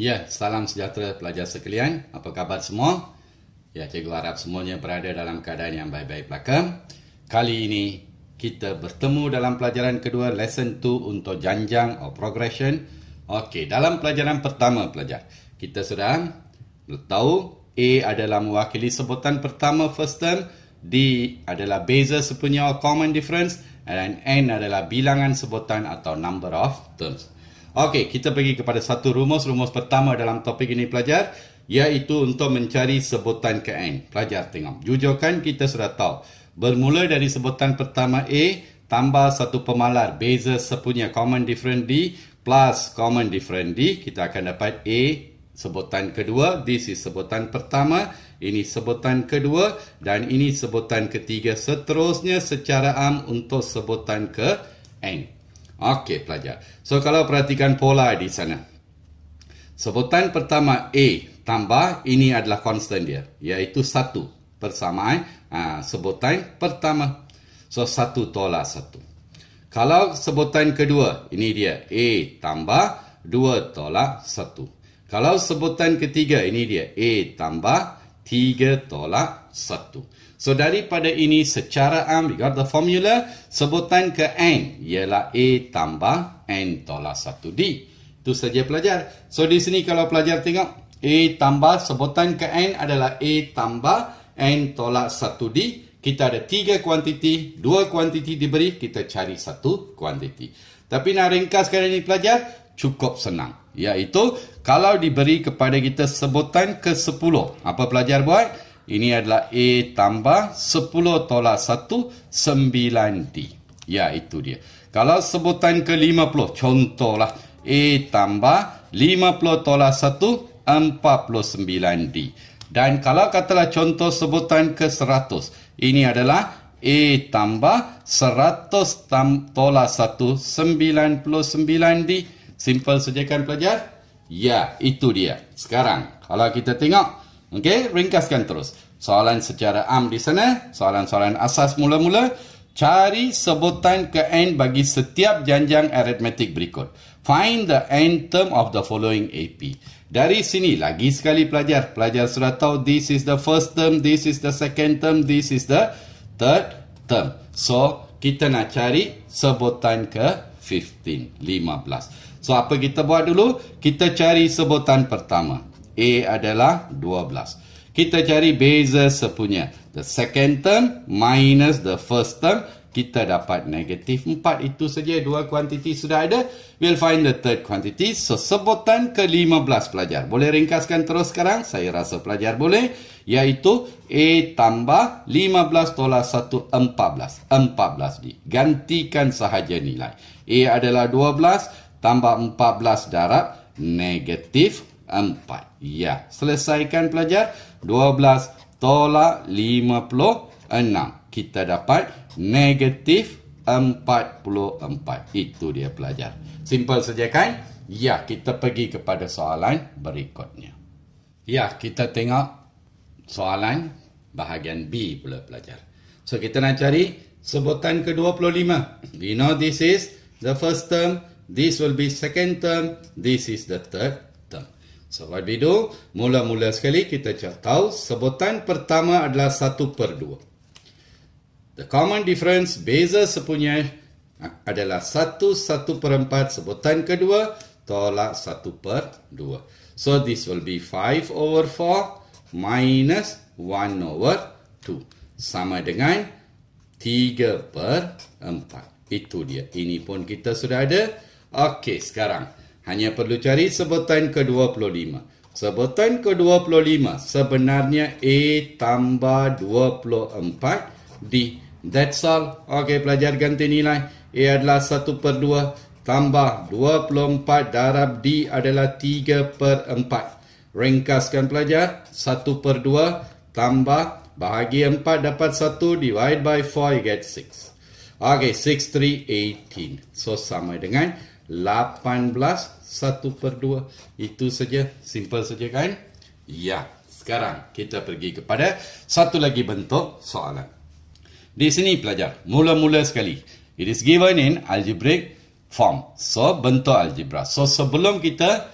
Ya, salam sejahtera pelajar sekalian. Apa khabar semua? Ya, cikgu harap semuanya berada dalam keadaan yang baik-baik belaka. Kali ini, kita bertemu dalam pelajaran kedua, lesson 2 untuk janjang or progression. Okey, dalam pelajaran pertama pelajar, kita sudah tahu A adalah mewakili sebutan pertama first term, D adalah beza sepunya or common difference, dan N adalah bilangan sebutan atau number of terms. Okey, kita pergi kepada satu rumus. Rumus pertama dalam topik ini pelajar. Iaitu untuk mencari sebutan ke N. Pelajar tengok. Jujur kan kita sudah tahu. Bermula dari sebutan pertama A. Tambah satu pemalar. Beza sepunya common different D. Plus common different D. Kita akan dapat A. Sebutan kedua. This is sebutan pertama. Ini sebutan kedua. Dan ini sebutan ketiga. Seterusnya secara am untuk sebutan ke N. Okey, pelajar. So, kalau perhatikan pola di sana. Sebutan pertama A tambah, ini adalah konstan dia. Iaitu satu persamaan uh, sebutan pertama. So, satu tolak satu. Kalau sebutan kedua, ini dia. A tambah, dua tolak satu. Kalau sebutan ketiga, ini dia. A tambah, tiga tolak satu. So daripada ini secara am, we got the formula. Sebutan ke N ialah A tambah N tolak satu d Itu saja pelajar. So di sini kalau pelajar tengok, A tambah sebutan ke N adalah A tambah N tolak satu d Kita ada tiga kuantiti, dua kuantiti diberi, kita cari satu kuantiti. Tapi nak ringkas ringkaskan ini pelajar, cukup senang. Yaitu kalau diberi kepada kita sebutan ke sepuluh, Apa pelajar buat? Ini adalah A tambah 10 tolak 1, 9D. Ya, itu dia. Kalau sebutan ke 50, contohlah A tambah 50 tolak 1, 49D. Dan kalau katalah contoh sebutan ke 100, ini adalah A tambah 100 tolak 1, 99D. Simple saja kan pelajar? Ya, itu dia. Sekarang, kalau kita tengok, Okey, ringkaskan terus. Soalan secara am di sana, soalan-soalan asas mula-mula, cari sebutan ke n bagi setiap janjang aritmetik berikut. Find the n term of the following AP. Dari sini lagi sekali pelajar, pelajar sudah tahu this is the first term, this is the second term, this is the third term. So, kita nak cari sebutan ke 15, 15. So, apa kita buat dulu? Kita cari sebutan pertama. A adalah 12. Kita cari beza sepunya. The second term minus the first term. Kita dapat negatif 4. Itu saja dua kuantiti sudah ada. We'll find the third quantity. So, sebutan ke-15 pelajar. Boleh ringkaskan terus sekarang? Saya rasa pelajar boleh. Iaitu A tambah 15 tolak 1, 14. 14 ni. Gantikan sahaja nilai. A adalah 12 tambah 14 darab negatif empat. Ya, selesaikan pelajar. Dua belas tolak lima puluh enam. Kita dapat negatif empat puluh empat. Itu dia pelajar. Simple saja kan? Ya, kita pergi kepada soalan berikutnya. Ya, kita tengok soalan bahagian B pula pelajar. So, kita nak cari sebutan ke-25. We know this is the first term. This will be second term. This is the third Sobat Bidu, mula-mula sekali kita tahu sebutan pertama adalah satu per dua. The common difference, beza sepunya ha, adalah satu, satu per empat. Sebutan kedua, tolak satu per dua. So, this will be five over four minus one over two. Sama dengan tiga per empat. Itu dia. Ini pun kita sudah ada. Okey, sekarang. Hanya perlu cari sebutan ke-25. Sebutan ke-25 sebenarnya A tambah 24 D. That's all. Okey, pelajar ganti nilai. A adalah 1 per 2 tambah 24 darab D adalah 3 per 4. Ringkaskan pelajar. 1 per 2 tambah bahagi 4 dapat 1 divide by 4 you get 6. Okey, 6, 3, 18. So, sama dengan 18 1/2 itu saja simple saja kan ya sekarang kita pergi kepada satu lagi bentuk soalan di sini pelajar mula-mula sekali it is given in algebraic form so bentuk algebra so sebelum kita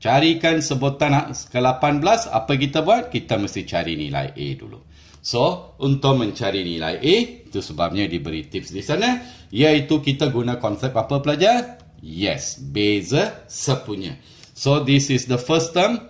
carikan sebutan ke-18 apa kita buat kita mesti cari nilai a dulu so untuk mencari nilai a itu sebabnya diberi tips di sana iaitu kita guna konsep apa pelajar Yes, beza sepunya. So this is the first term.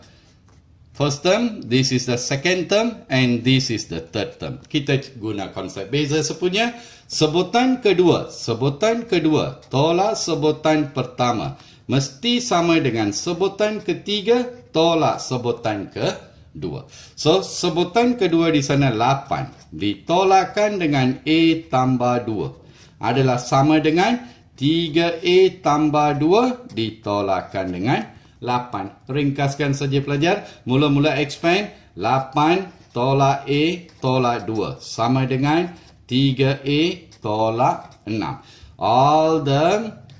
First term, this is the second term and this is the third term. Kita guna konsep beza sepunya. Sebutan kedua, sebutan kedua, tolak sebutan pertama. Mesti sama dengan sebutan ketiga, tolak sebutan kedua. So, sebutan kedua di sana 8. Ditolakkan dengan A tambah 2. Adalah sama dengan 3A tambah 2 ditolakkan dengan 8. Ringkaskan saja pelajar. Mula-mula expand. 8 tolak A tolak 2. Sama dengan 3A tolak 6. All the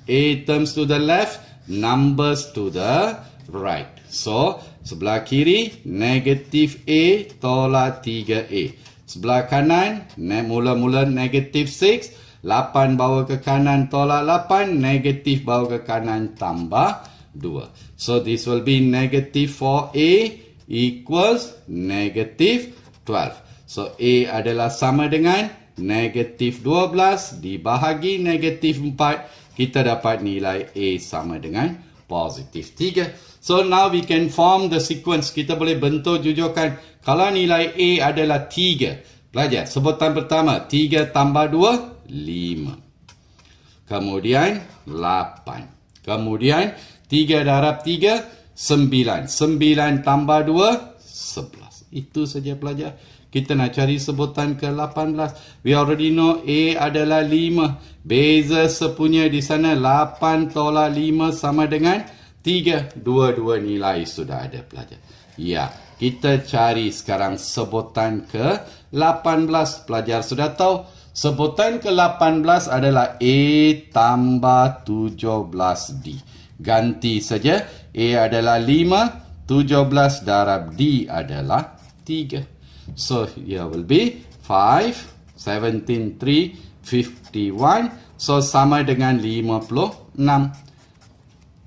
A terms to the left. Numbers to the right. So, sebelah kiri, negatif A tolak 3A. Sebelah kanan, mula-mula negatif 6. Lapan bawa ke kanan tolak lapan, negatif bawa ke kanan tambah dua. so this will be negative four a equals negative twelve. so a adalah sama dengan negatif dua belas dibahagi negatif empat. kita dapat nilai a sama dengan positif tiga. So now we can form the sequence. Kita boleh bentuk jujurkan. Kalau nilai A adalah tiga, Pelajar, sebutan pertama. tiga tambah dua lima. Kemudian, lapan. Kemudian, tiga darab tiga, sembilan. Sembilan tambah dua, sebelas. Itu saja pelajar. Kita nak cari sebutan ke lapan belas. We already know A adalah lima. Beza sepunya di sana, lapan tolak lima sama dengan tiga. Dua-dua nilai sudah ada pelajar. Ya, kita cari sekarang sebutan ke lapan belas. Pelajar sudah tahu. Sebutan ke-18 adalah A tambah 17D. Ganti saja. A adalah 5, 17 darab D adalah 3. So, here will be 5, 17, 3, 51. So, sama dengan 56.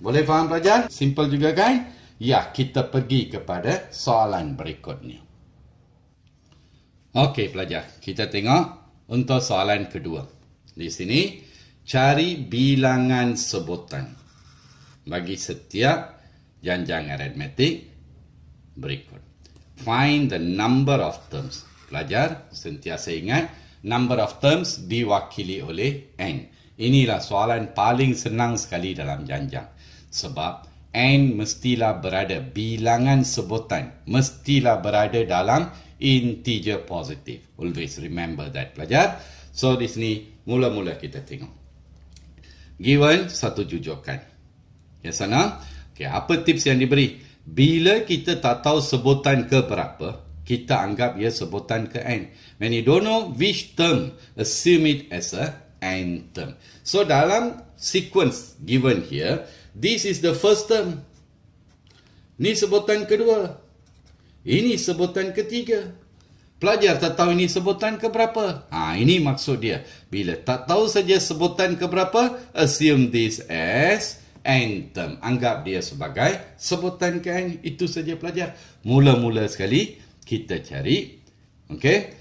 Boleh faham pelajar? Simple juga kan? Ya, kita pergi kepada soalan berikutnya. Okey pelajar, kita tengok untuk soalan kedua. Di sini, cari bilangan sebutan bagi setiap janjang aritmetik berikut. Find the number of terms. Pelajar, sentiasa ingat, number of terms diwakili oleh N. Inilah soalan paling senang sekali dalam janjang. Sebab N mestilah berada, bilangan sebutan mestilah berada dalam janjang integer positif. Always remember that pelajar. So di sini mula-mula kita tengok. Given satu jujukan. Ya sana. Okey, apa tips yang diberi? Bila kita tak tahu sebutan ke berapa, kita anggap ia sebutan ke n. When you don't know which term, assume it as a n term. So dalam sequence given here, this is the first term. Ni sebutan kedua. Ini sebutan ketiga. Pelajar tak tahu ini sebutan keberapa. Ha, ini maksud dia. Bila tak tahu saja sebutan keberapa, assume this as end term. Anggap dia sebagai sebutan ke Itu saja pelajar. Mula-mula sekali, kita cari. Okay.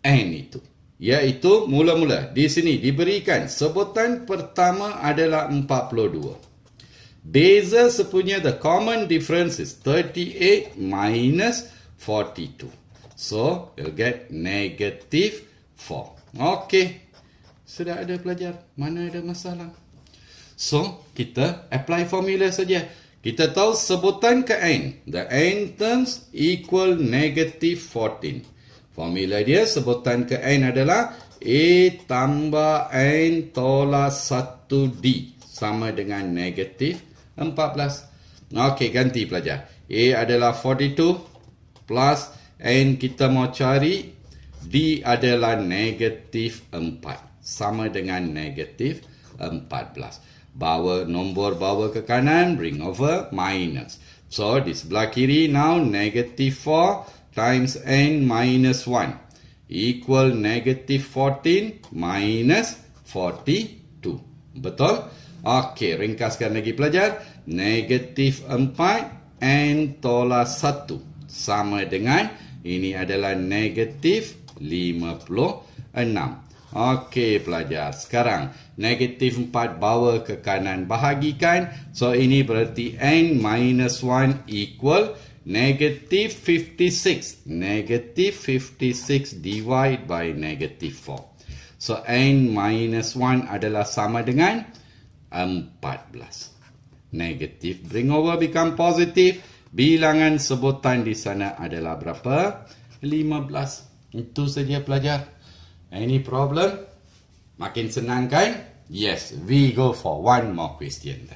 End itu. Iaitu mula-mula. Di sini diberikan sebutan pertama adalah 42 beza sepunya the common difference is 38 minus 42 so you'll get negative 4 Okay, sudah ada pelajar mana ada masalah so kita apply formula saja kita tahu sebutan ke n the n terms equal negative 14 formula dia sebutan ke n adalah a tambah n tolak 1d sama dengan negative 14. Okey, ganti pelajar. A adalah 42 plus and kita mau cari D adalah negatif 4. Sama dengan negatif 14. Bawa nombor bawa ke kanan, bring over minus. So, di sebelah kiri now negatif 4 times n minus 1 equal negative 14 minus 42. Betul? Okey, ringkaskan lagi pelajar. Negatif 4 N tolak 1 sama dengan ini adalah negatif 56. Okey pelajar, sekarang negatif 4 bawa ke kanan bahagikan. So ini berarti N minus 1 equal negatif 56. Negatif 56 divide by negatif 4. So n minus 1 adalah sama dengan 14. Negatif bring over become positive. Bilangan sebutan di sana adalah berapa? 15. Itu saja pelajar. Any problem? Makin senang kan? Yes, we go for one more question.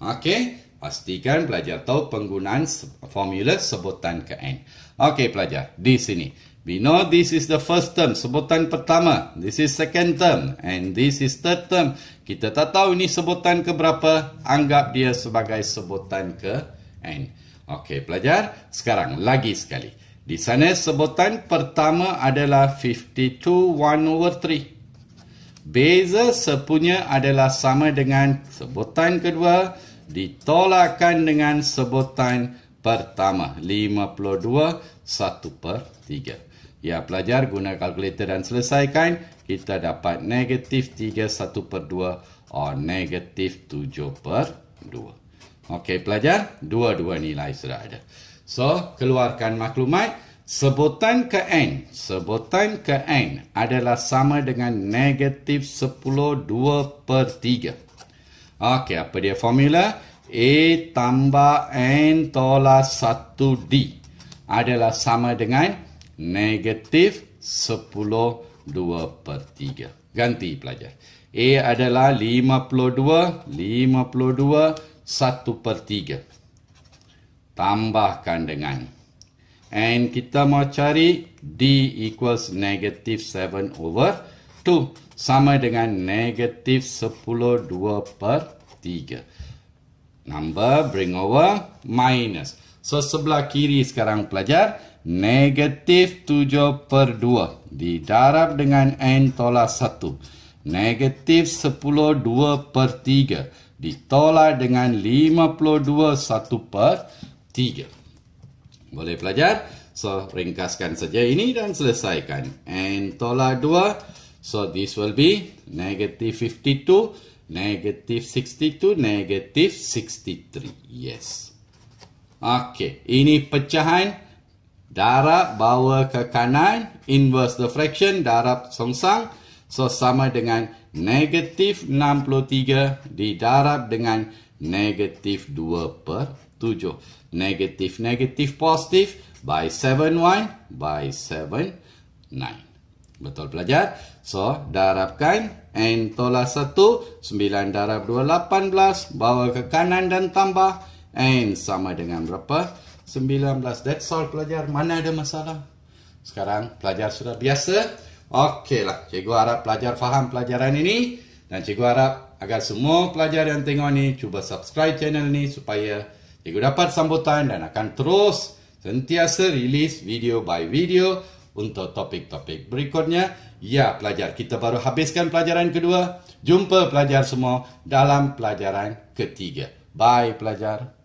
Okay, pastikan pelajar tahu penggunaan formula sebutan ke n. Okay pelajar, di sini. We know this is the first term, sebutan pertama. This is second term and this is third term. Kita tak tahu ini sebutan ke berapa, anggap dia sebagai sebutan ke n. Okey, pelajar, sekarang lagi sekali. Di sana sebutan pertama adalah 52 1 over 3. Beza sepunya adalah sama dengan sebutan kedua ditolakkan dengan sebutan pertama 52 1 per 3. Ya, pelajar guna kalkulator dan selesaikan. Kita dapat negatif 3, 1 2 or negatif 7 per 2. Okey, pelajar. Dua-dua nilai sudah ada. So, keluarkan maklumat. Sebutan ke N. Sebutan ke N adalah sama dengan negatif 10, 2 per 3. Okey, apa dia formula? A tambah N tolak 1D adalah sama dengan negatif 10 2 per 3 Ganti pelajar A adalah 52 52 1 per 3 Tambahkan dengan And kita mau cari D equals negative 7 over 2 Sama dengan negative 10 2 per 3 Number bring over minus So sebelah kiri sekarang pelajar Pelajar negatif 7 per 2 didarab dengan N tolak 1. Negatif 10 2 per 3 ditolak dengan 52 1 per 3. Boleh pelajar? So, ringkaskan saja ini dan selesaikan. N tolak 2. So, this will be negative 52, negatif 62, negative 63. Yes. Okay, ini pecahan. Okey. Darab bawa ke kanan. Inverse the fraction. Darab songsang. So, sama dengan negatif 63 didarab dengan negatif 2 per 7. Negatif negatif positif by 7y by 79. Betul pelajar? So, darabkan N tolak 1, 9 darab 2, 18. Bawa ke kanan dan tambah. N sama dengan berapa? 19. That's all pelajar. Mana ada masalah? Sekarang pelajar sudah biasa. Okeylah. Cikgu harap pelajar faham pelajaran ini. Dan cikgu harap agar semua pelajar yang tengok ni cuba subscribe channel ni supaya cikgu dapat sambutan dan akan terus sentiasa rilis video by video untuk topik-topik berikutnya. Ya pelajar, kita baru habiskan pelajaran kedua. Jumpa pelajar semua dalam pelajaran ketiga. Bye pelajar.